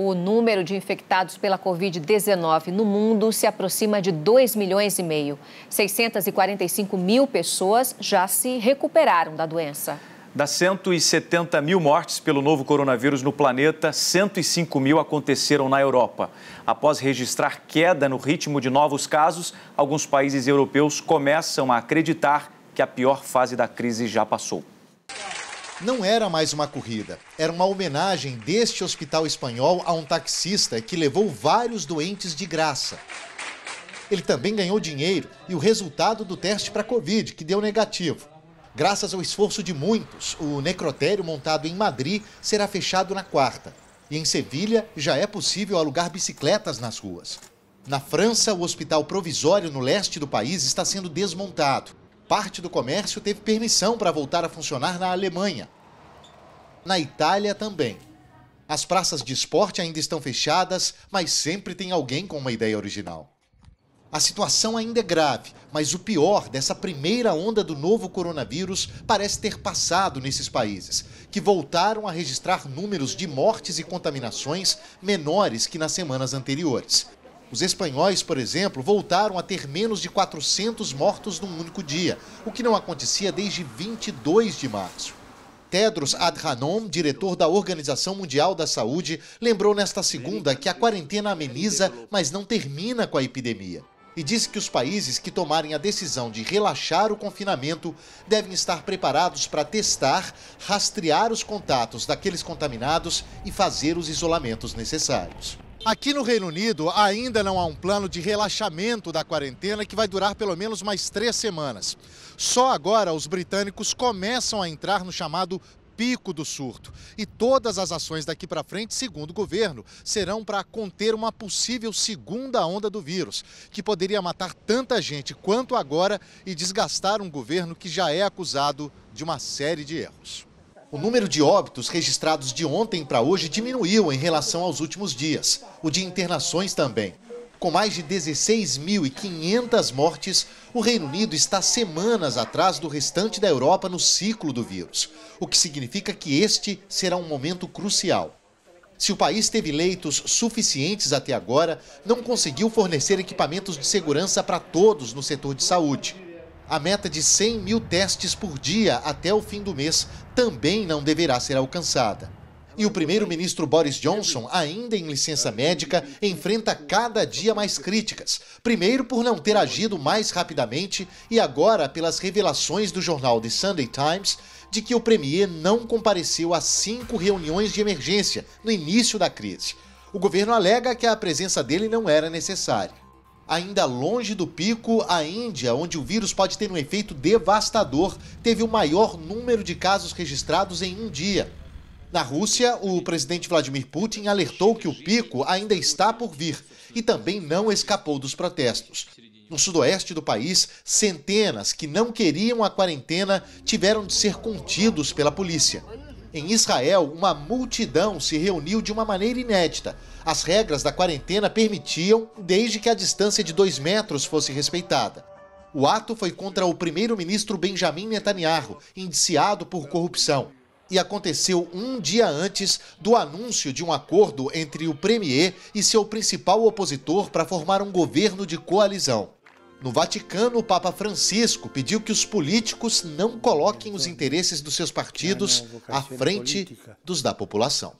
O número de infectados pela Covid-19 no mundo se aproxima de 2 milhões e meio. 645 mil pessoas já se recuperaram da doença. Das 170 mil mortes pelo novo coronavírus no planeta, 105 mil aconteceram na Europa. Após registrar queda no ritmo de novos casos, alguns países europeus começam a acreditar que a pior fase da crise já passou não era mais uma corrida, era uma homenagem deste hospital espanhol a um taxista que levou vários doentes de graça. Ele também ganhou dinheiro e o resultado do teste para Covid, que deu negativo. Graças ao esforço de muitos, o necrotério montado em Madrid será fechado na quarta. E em Sevilha já é possível alugar bicicletas nas ruas. Na França, o hospital provisório no leste do país está sendo desmontado parte do comércio teve permissão para voltar a funcionar na Alemanha. Na Itália também. As praças de esporte ainda estão fechadas, mas sempre tem alguém com uma ideia original. A situação ainda é grave, mas o pior dessa primeira onda do novo coronavírus parece ter passado nesses países, que voltaram a registrar números de mortes e contaminações menores que nas semanas anteriores. Os espanhóis, por exemplo, voltaram a ter menos de 400 mortos num único dia, o que não acontecia desde 22 de março. Tedros Adhanom, diretor da Organização Mundial da Saúde, lembrou nesta segunda que a quarentena ameniza, mas não termina com a epidemia. E disse que os países que tomarem a decisão de relaxar o confinamento devem estar preparados para testar, rastrear os contatos daqueles contaminados e fazer os isolamentos necessários. Aqui no Reino Unido, ainda não há um plano de relaxamento da quarentena que vai durar pelo menos mais três semanas. Só agora os britânicos começam a entrar no chamado pico do surto. E todas as ações daqui para frente, segundo o governo, serão para conter uma possível segunda onda do vírus, que poderia matar tanta gente quanto agora e desgastar um governo que já é acusado de uma série de erros. O número de óbitos registrados de ontem para hoje diminuiu em relação aos últimos dias, o de internações também. Com mais de 16.500 mortes, o Reino Unido está semanas atrás do restante da Europa no ciclo do vírus, o que significa que este será um momento crucial. Se o país teve leitos suficientes até agora, não conseguiu fornecer equipamentos de segurança para todos no setor de saúde. A meta de 100 mil testes por dia até o fim do mês também não deverá ser alcançada. E o primeiro-ministro Boris Johnson, ainda em licença médica, enfrenta cada dia mais críticas. Primeiro por não ter agido mais rapidamente e agora pelas revelações do jornal The Sunday Times de que o premier não compareceu a cinco reuniões de emergência no início da crise. O governo alega que a presença dele não era necessária. Ainda longe do pico, a Índia, onde o vírus pode ter um efeito devastador, teve o maior número de casos registrados em um dia. Na Rússia, o presidente Vladimir Putin alertou que o pico ainda está por vir e também não escapou dos protestos. No sudoeste do país, centenas que não queriam a quarentena tiveram de ser contidos pela polícia. Em Israel, uma multidão se reuniu de uma maneira inédita. As regras da quarentena permitiam, desde que a distância de dois metros fosse respeitada. O ato foi contra o primeiro-ministro Benjamin Netanyahu, indiciado por corrupção. E aconteceu um dia antes do anúncio de um acordo entre o Premier e seu principal opositor para formar um governo de coalizão. No Vaticano, o Papa Francisco pediu que os políticos não coloquem os interesses dos seus partidos à frente dos da população.